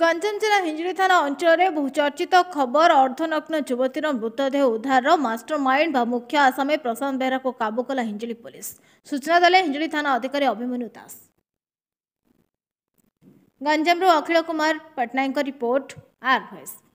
ଗଞ୍ଜାମ ଜିଲ୍ଲା ହିଞ୍ଜିଳି ଥାନା ଅଞ୍ଚଳରେ ବହୁ ଚର୍ଚ୍ଚିତ ଖବର ଅର୍ଦ୍ଧନଗ୍ନ ଯୁବତୀର ମୃତଦେହ ଉଦ୍ଧାରର ମାଷ୍ଟର ମାଇଣ୍ଡ ବା ମୁଖ୍ୟ ଆସାମୀ ପ୍ରଶାନ୍ତ ବେହେରାକୁ କାବୁ କଲା ହିଞ୍ଜିଳି ପୋଲିସ ସୂଚନା ଦେଲେ ହିଞ୍ଜିଳି ଥାନା ଅଧିକାରୀ ଅଭିମନ୍ୟୁ ଦାସ ଗଞ୍ଜାମରୁ ଅଖିଳ କୁମାର ପଟ୍ଟନାୟକଙ୍କ ରିପୋର୍ଟ ଆର୍ ଭଏସ୍